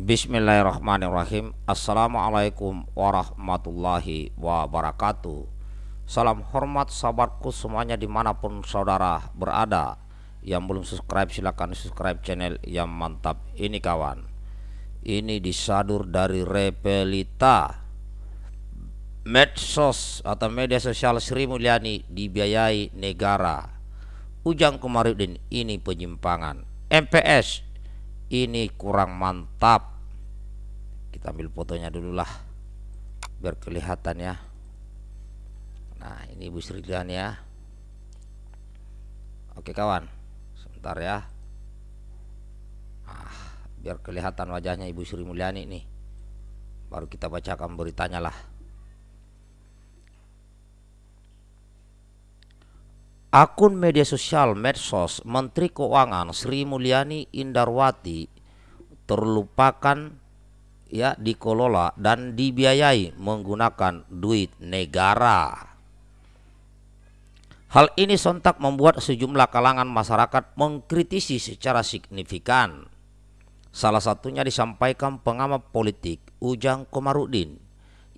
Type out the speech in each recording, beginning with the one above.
Bismillahirrahmanirrahim Assalamualaikum warahmatullahi wabarakatuh Salam hormat sahabatku semuanya dimanapun saudara berada Yang belum subscribe silahkan subscribe channel yang mantap ini kawan Ini disadur dari Repelita Medsos atau media sosial Sri Mulyani dibiayai negara Ujang Komarudin ini penyimpangan MPS ini kurang mantap kita ambil fotonya dulu lah biar kelihatan ya nah ini Bu Sri ya oke kawan sebentar ya ah, biar kelihatan wajahnya Ibu Sri Mulyani nih baru kita bacakan beritanya lah Akun media sosial Medsos Menteri Keuangan Sri Mulyani Indarwati terlupakan ya dikelola dan dibiayai menggunakan duit negara. Hal ini sontak membuat sejumlah kalangan masyarakat mengkritisi secara signifikan. Salah satunya disampaikan pengamat politik Ujang Komarudin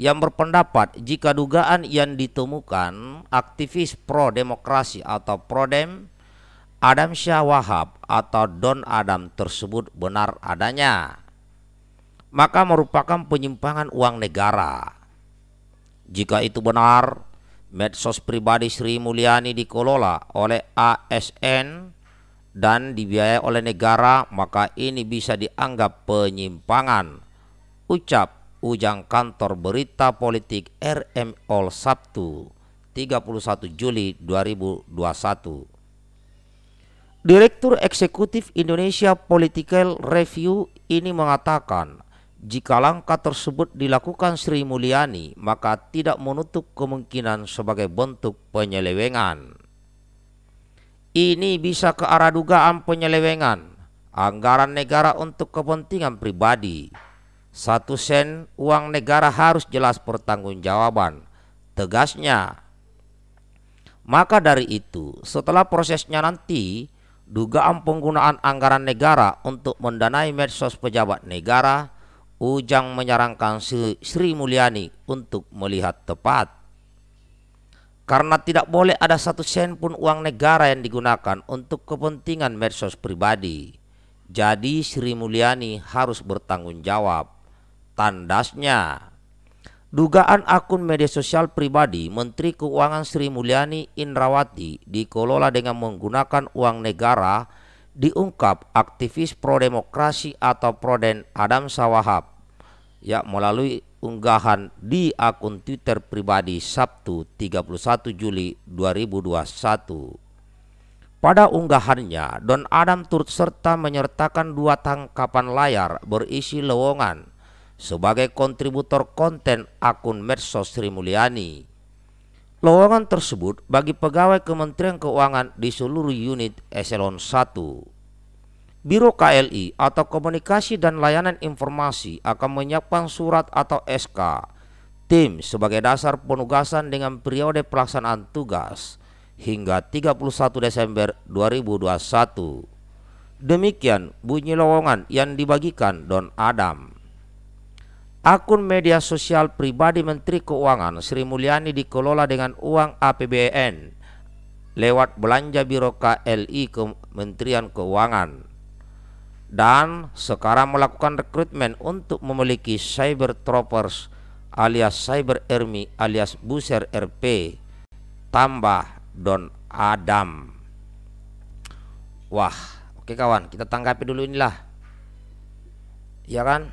yang berpendapat jika dugaan yang ditemukan aktivis pro demokrasi atau pro dem Adam Syah Wahab atau Don Adam tersebut benar adanya maka merupakan penyimpangan uang negara. Jika itu benar, medsos pribadi Sri Mulyani dikelola oleh ASN dan dibiayai oleh negara, maka ini bisa dianggap penyimpangan. Ucap Ujang Kantor Berita Politik RM All Sabtu 31 Juli 2021. Direktur Eksekutif Indonesia Political Review ini mengatakan jika langkah tersebut dilakukan Sri Mulyani, maka tidak menutup kemungkinan sebagai bentuk penyelewengan. Ini bisa ke arah dugaan penyelewengan, anggaran negara untuk kepentingan pribadi. Satu sen uang negara harus jelas pertanggungjawaban. Tegasnya, maka dari itu, setelah prosesnya nanti, dugaan penggunaan anggaran negara untuk mendanai medsos pejabat negara Ujang menyarankan Sri Mulyani untuk melihat tepat. Karena tidak boleh ada satu sen pun uang negara yang digunakan untuk kepentingan medsos pribadi. Jadi Sri Mulyani harus bertanggung jawab. Tandasnya, dugaan akun media sosial pribadi Menteri Keuangan Sri Mulyani Indrawati dikelola dengan menggunakan uang negara diungkap aktivis pro demokrasi atau Proden Adam Sawahab ya melalui unggahan di akun Twitter pribadi Sabtu 31 Juli 2021. Pada unggahannya, Don Adam turut serta menyertakan dua tangkapan layar berisi lowongan sebagai kontributor konten akun medsos Sri Mulyani. Lowongan tersebut bagi pegawai Kementerian Keuangan di seluruh unit eselon 1. Biro KLI atau Komunikasi dan Layanan Informasi akan menyiapkan surat atau SK tim sebagai dasar penugasan dengan periode pelaksanaan tugas hingga 31 Desember 2021. Demikian bunyi lowongan yang dibagikan Don Adam. Akun media sosial pribadi Menteri Keuangan Sri Mulyani dikelola dengan uang APBN lewat belanja Biro KLI Kementerian Keuangan dan sekarang melakukan rekrutmen untuk memiliki cyber troopers alias cyber army alias buser RP tambah Don Adam wah oke kawan kita tanggapi dulu inilah ya kan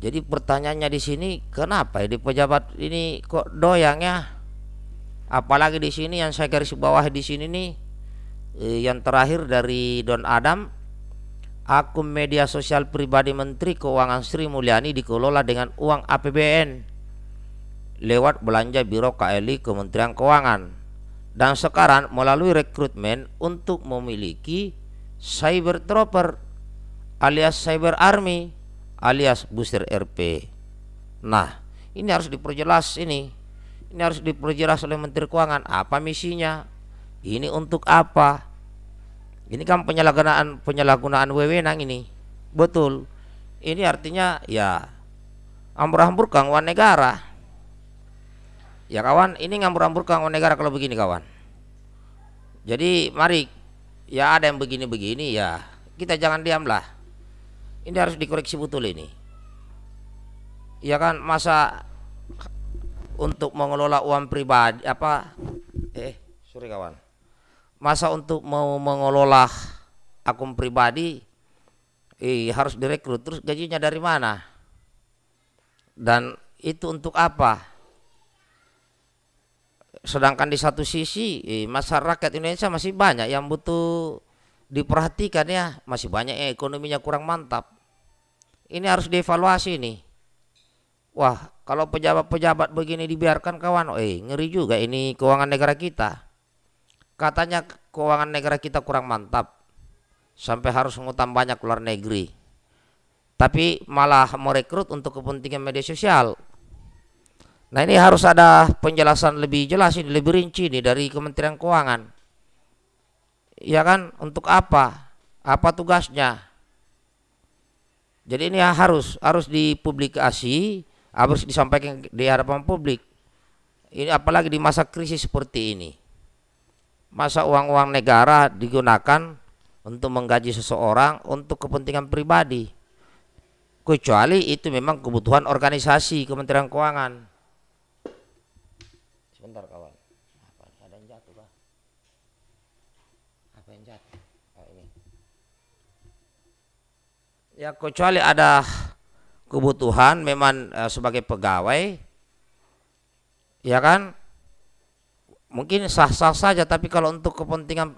jadi pertanyaannya di sini kenapa ya di pejabat ini kok doyangnya? apalagi di sini yang saya garis bawah di sini nih eh, yang terakhir dari Don Adam akun media sosial pribadi Menteri Keuangan Sri Mulyani dikelola dengan uang APBN lewat belanja Biro KLI Kementerian Keuangan dan sekarang melalui rekrutmen untuk memiliki cyber trooper alias cyber army alias booster RP. Nah, ini harus diperjelas ini. Ini harus diperjelas oleh Menteri Keuangan apa misinya? Ini untuk apa? Ini kan penyalahgunaan penyalahgunaan wewenang ini. Betul. Ini artinya ya ambur-ambur kangwan negara. Ya kawan, ini ngambur-ambur kangwan negara kalau begini kawan. Jadi mari ya ada yang begini-begini ya kita jangan diamlah. Ini harus dikoreksi betul ini. Ya kan masa untuk mengelola uang pribadi apa eh sorry kawan masa untuk mau mengelola akun pribadi eh, harus direkrut terus gajinya dari mana dan itu untuk apa sedangkan di satu sisi eh, masyarakat Indonesia masih banyak yang butuh diperhatikan ya masih banyak yang ekonominya kurang mantap ini harus dievaluasi nih wah kalau pejabat-pejabat begini dibiarkan kawan eh ngeri juga ini keuangan negara kita Katanya keuangan negara kita kurang mantap sampai harus ngutang banyak luar negeri. Tapi malah merekrut untuk kepentingan media sosial. Nah ini harus ada penjelasan lebih jelas ini, lebih rinci nih dari Kementerian Keuangan. Ya kan, untuk apa? Apa tugasnya? Jadi ini harus harus dipublikasi, harus disampaikan di hadapan publik. Ini apalagi di masa krisis seperti ini masa uang-uang negara digunakan untuk menggaji seseorang untuk kepentingan pribadi kecuali itu memang kebutuhan organisasi Kementerian Keuangan sebentar kawan ada yang jatuh ya kecuali ada kebutuhan memang eh, sebagai pegawai ya kan mungkin sah-sah saja tapi kalau untuk kepentingan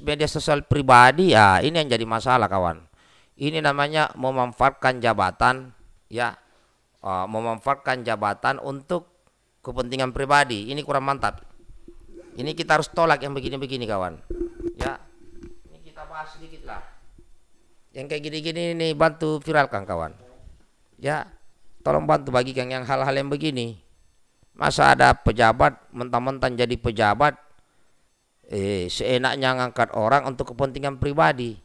media sosial pribadi ya ini yang jadi masalah kawan ini namanya memanfaatkan jabatan ya e, memanfaatkan jabatan untuk kepentingan pribadi ini kurang mantap ini kita harus tolak yang begini-begini kawan ya ini kita bahas sedikit lah yang kayak gini-gini ini bantu viralkan kawan ya tolong bantu bagikan yang hal-hal yang begini Masa ada pejabat mentang-mentang jadi pejabat eh seenaknya ngangkat orang untuk kepentingan pribadi.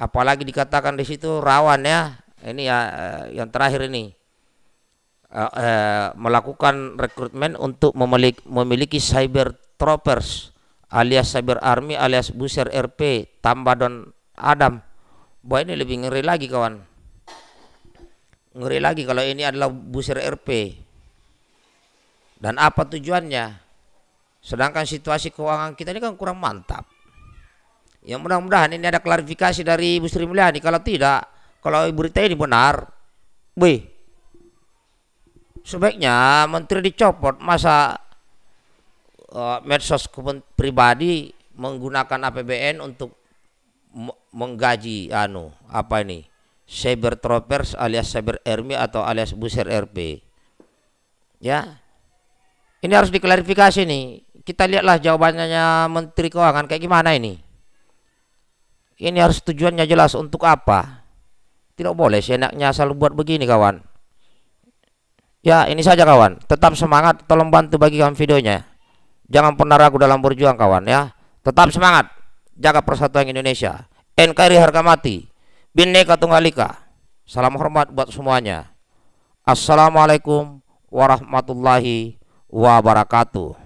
Apalagi dikatakan di situ rawan ya. Ini ya eh, yang terakhir ini. Eh, eh, melakukan rekrutmen untuk memiliki, memiliki cyber troopers alias cyber army alias buser RP tambah don Adam. Wah ini lebih ngeri lagi kawan. Ngeri lagi kalau ini adalah buser RP. Dan apa tujuannya? Sedangkan situasi keuangan kita ini kan kurang mantap. Yang mudah-mudahan ini ada klarifikasi dari Ibu Sri Mulyani. Kalau tidak, kalau ibu Rita ini benar, wih, sebaiknya menteri dicopot masa uh, medsos pribadi menggunakan APBN untuk menggaji anu apa ini cyber troopers alias cyber army atau alias buser RP ya ini harus diklarifikasi nih. Kita lihatlah jawabannya Menteri Keuangan kayak gimana ini. Ini harus tujuannya jelas untuk apa. Tidak boleh seenaknya asal buat begini kawan. Ya ini saja kawan. Tetap semangat. Tolong bantu bagikan videonya. Jangan pernah ragu dalam berjuang kawan ya. Tetap semangat. Jaga persatuan Indonesia. NKRI harga mati. Bineka Tunggal Ika. Salam hormat buat semuanya. Assalamualaikum warahmatullahi wabarakatuh wabarakatuh